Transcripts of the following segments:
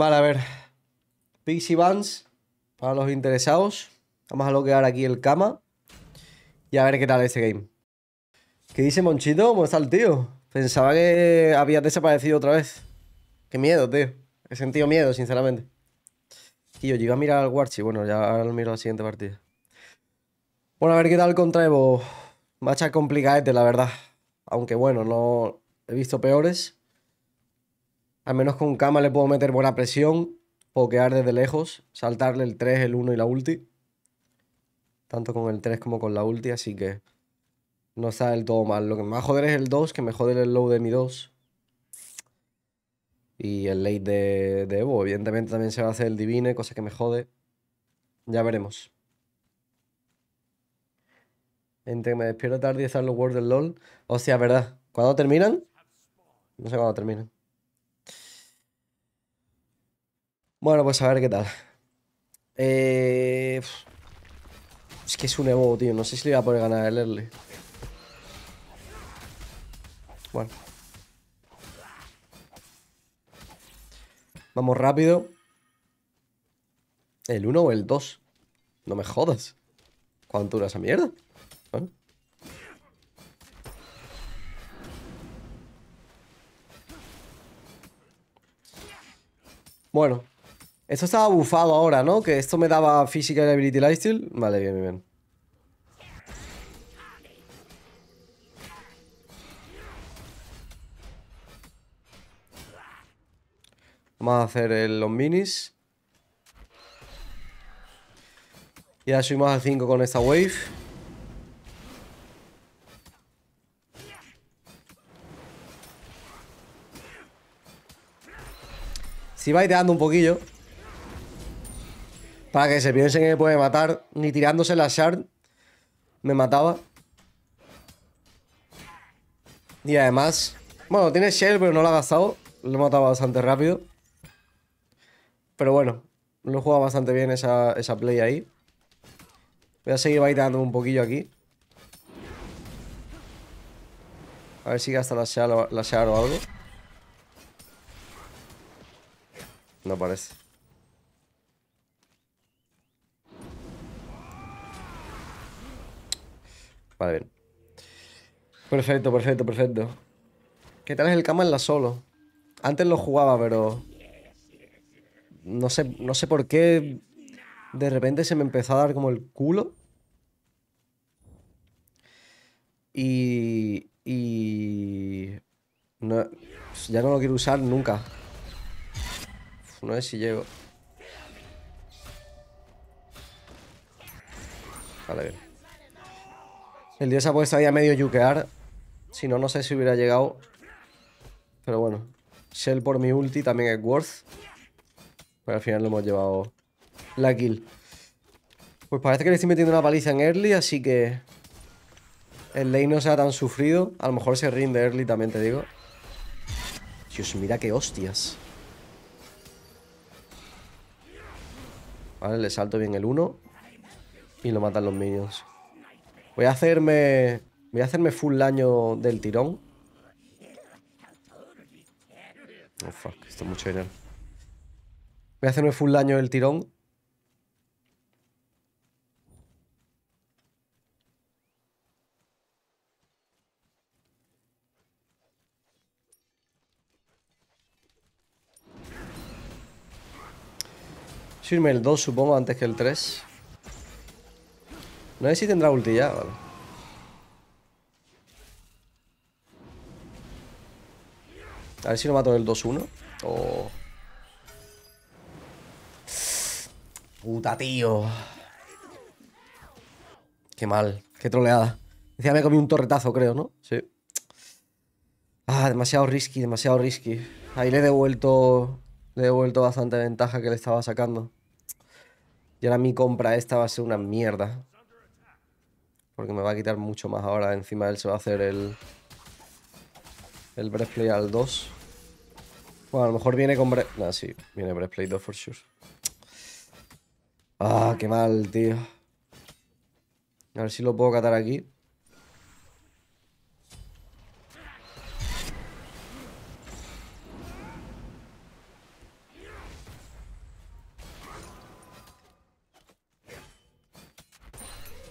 Vale, a ver. Pixie Bands, para los interesados. Vamos a bloquear aquí el cama. Y a ver qué tal este game. ¿Qué dice Monchito? ¿Cómo está el tío? Pensaba que había desaparecido otra vez. Qué miedo, tío. He sentido miedo, sinceramente. Y yo iba a mirar al Warchi. Bueno, ya ahora miro la siguiente partida. Bueno, a ver qué tal contra Evo. Macha complicadete, la verdad. Aunque bueno, no he visto peores. Al menos con Kama le puedo meter buena presión, pokear desde lejos, saltarle el 3, el 1 y la ulti. Tanto con el 3 como con la ulti, así que no está del todo mal. Lo que me va a joder es el 2, que me jode el low de mi 2. Y el late de, Evo, evidentemente también se va a hacer el divine, cosa que me jode. Ya veremos. Entre que me despierto tarde y están los World del LOL. Hostia, ¿verdad? ¿Cuándo terminan? No sé cuándo terminan. Bueno, pues a ver qué tal. Eh, es que es un Evo, tío. No sé si le iba a poder ganar el early. Bueno. Vamos rápido. ¿El 1 o el 2? No me jodas. ¿Cuánto dura esa mierda? Bueno. Esto estaba bufado ahora, ¿no? Que esto me daba física y ability lifesteal. Vale, bien, bien, Vamos a hacer los minis. Y Ya subimos al 5 con esta wave. Si vais ideando un poquillo, para que se piensen que me puede matar. Ni tirándose la shard me mataba. Y además... Bueno, tiene Shell, pero no lo ha gastado. Lo he matado bastante rápido. Pero bueno, lo juega jugado bastante bien esa, esa play ahí. Voy a seguir baitando un poquillo aquí. A ver si gasta la Shard, la shard o algo. No parece. Vale, bien. Perfecto, perfecto, perfecto. ¿Qué tal es el cama en la solo? Antes lo jugaba, pero... No sé, no sé por qué de repente se me empezó a dar como el culo. Y... Y... ya no lo quiero usar nunca. No sé si llego. Vale, bien. El ha puesto ahí a medio yukear. Si no, no sé si hubiera llegado. Pero bueno. Shell por mi ulti también es worth. Pero al final lo hemos llevado la kill. Pues parece que le estoy metiendo una paliza en early, así que... El lane no ha tan sufrido. A lo mejor se rinde early, también te digo. Dios, mira qué hostias. Vale, le salto bien el 1. Y lo matan los minions. Voy a hacerme. Voy a hacerme full daño del tirón. Oh fuck, esto es mucho dinero. Voy a hacerme full daño del tirón. Sirme el 2, supongo, antes que el 3. No sé si tendrá ulti ya, vale. A ver si lo mato en el 2-1. Puta, tío. Qué mal. Qué troleada. Decía, me comí un torretazo, creo, ¿no? Sí. Ah, demasiado risky, demasiado risky. Ahí le he devuelto. Le he devuelto bastante ventaja que le estaba sacando. Y ahora mi compra esta va a ser una mierda. Porque me va a quitar mucho más ahora. Encima él se va a hacer el... El breastplate al 2. Bueno, a lo mejor viene con... Bre... sí. Viene breastplate 2 for sure. Ah, qué mal, tío. A ver si lo puedo catar aquí.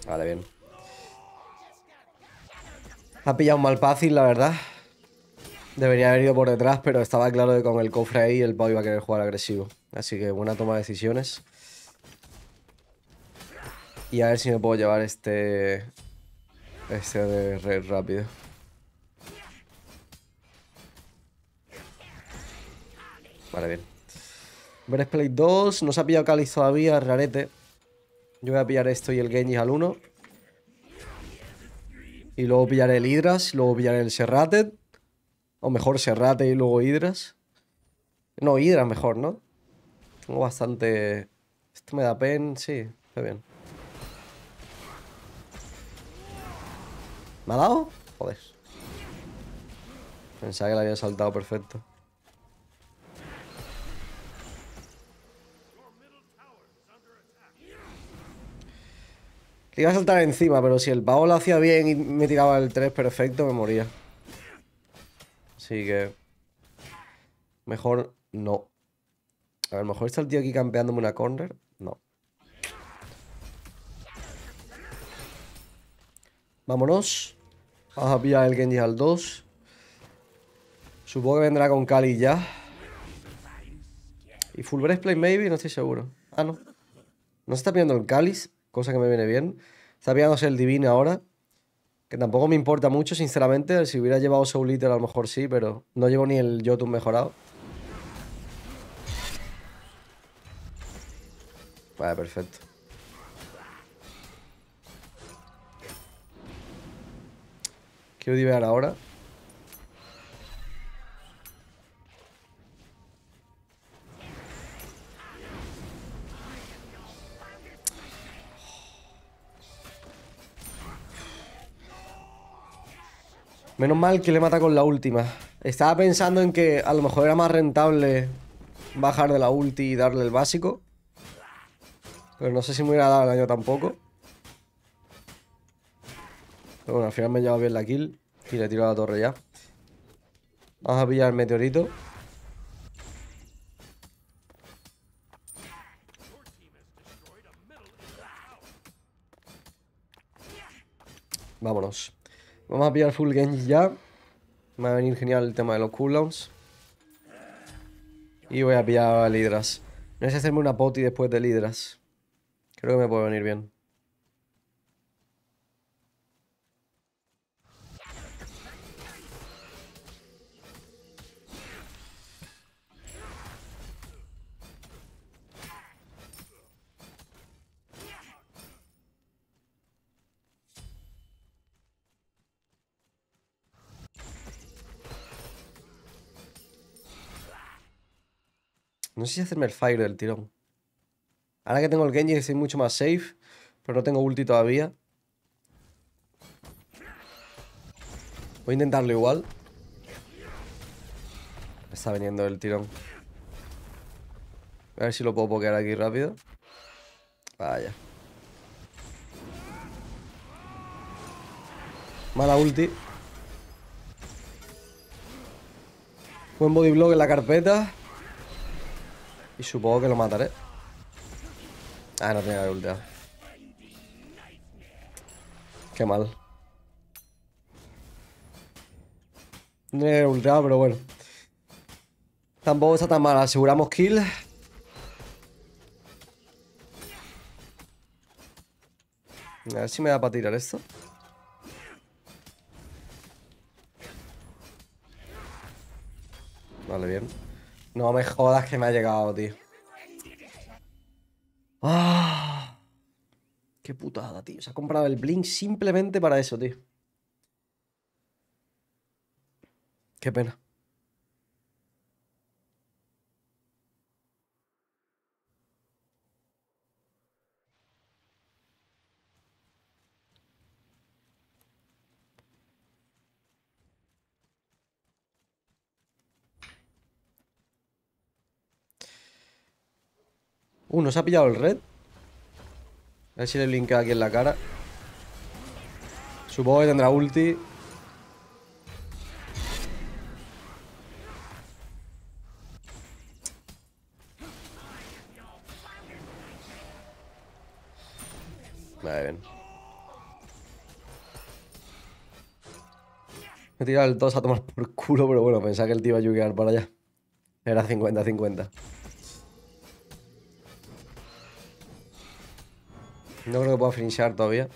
Vale, bien. Ha pillado mal fácil, la verdad. Debería haber ido por detrás, pero estaba claro que con el cofre ahí el Pau iba a querer jugar agresivo. Así que buena toma de decisiones. Y a ver si me puedo llevar este... Este de red rápido. Vale, bien. Breastplate 2. se ha pillado Cali todavía, rarete. Yo voy a pillar esto y el Genji al 1. Y luego pillaré el Hydras, luego pillaré el Serrated. O mejor Serrate y luego Hydras. No, Hydras mejor, ¿no? Tengo bastante... Esto me da pen, sí, está bien. ¿Me ha dado? Joder. Pensaba que la había saltado perfecto. Te iba a saltar encima, pero si el pavo lo hacía bien y me tiraba el 3 perfecto, me moría. Así que... Mejor no. A lo mejor está el tío aquí campeándome una corner. No. Vámonos. Vamos a pillar el Genji al 2. Supongo que vendrá con Kali ya. Y Full play maybe, no estoy seguro. Ah, no. ¿No se está pillando el Cáliz? cosa que me viene bien. Está pillándose el Divine ahora, que tampoco me importa mucho, sinceramente. Si hubiera llevado Soul Eater, a lo mejor sí, pero no llevo ni el Jotun mejorado. Vale, perfecto. Quiero divear ahora. Menos mal que le mata con la última. Estaba pensando en que a lo mejor era más rentable bajar de la ulti y darle el básico. Pero no sé si me hubiera dado el daño tampoco. Pero bueno, al final me he llevado bien la kill y le tiro a la torre ya. Vamos a pillar el meteorito. Vámonos. Vamos a pillar full Genji ya. Me va a venir genial el tema de los cooldowns. Y voy a pillar a Lidras. No sé hacerme una poti después de Lidras. Creo que me puede venir bien. No sé si hacerme el Fire del tirón. Ahora que tengo el Genji estoy mucho más safe, pero no tengo ulti todavía. Voy a intentarlo igual. Me está viniendo el tirón. A ver si lo puedo pokear aquí rápido. Vaya. Mala ulti. Buen body en la carpeta. Y supongo que lo mataré. Ah, no tenía que haber Qué mal. No tenía que haber ulteado, pero bueno. Tampoco está tan mal. Aseguramos kill. A ver si me da para tirar esto. Vale, bien. No me jodas que me ha llegado, tío. ¡Ah! ¡Qué putada, tío! Se ha comprado el Blink simplemente para eso, tío. Qué pena. Uh, se ha pillado el red. A ver si le blinca aquí en la cara. Supongo que tendrá ulti. Vale, bien. Me he tirado el 2 a tomar por culo, pero bueno, pensaba que el tío iba a yugear para allá. Era 50-50. No creo que pueda flinchar todavía.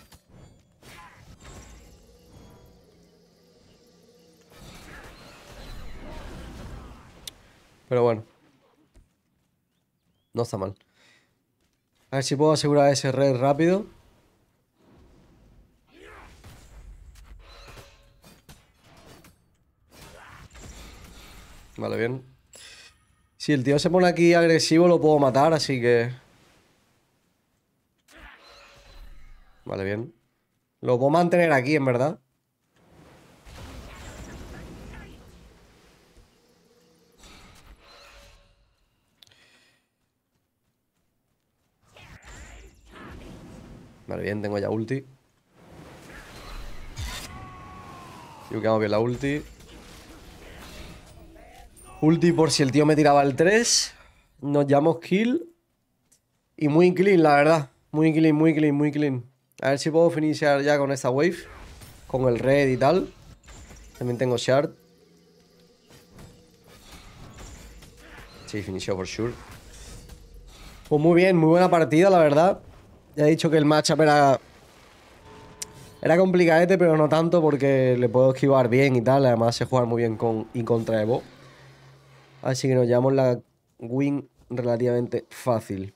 Pero bueno. No está mal. A ver si puedo asegurar ese red rápido. Vale, bien. Si el tío se pone aquí agresivo lo puedo matar, así que... Vale, bien. Lo puedo mantener aquí, en verdad. Vale, bien, tengo ya ulti. Yo que bien la ulti. Ulti por si el tío me tiraba el 3. Nos llamamos kill. Y muy clean, la verdad. Muy clean, muy clean, muy clean. A ver si puedo iniciar ya con esta wave. Con el red y tal. También tengo shard. Sí, finishó por sure. Pues muy bien, muy buena partida, la verdad. Ya he dicho que el matchup era... Era complicadete, pero no tanto porque le puedo esquivar bien y tal. Además, se jugar muy bien con y contra Evo. Así que nos llevamos la win relativamente fácil.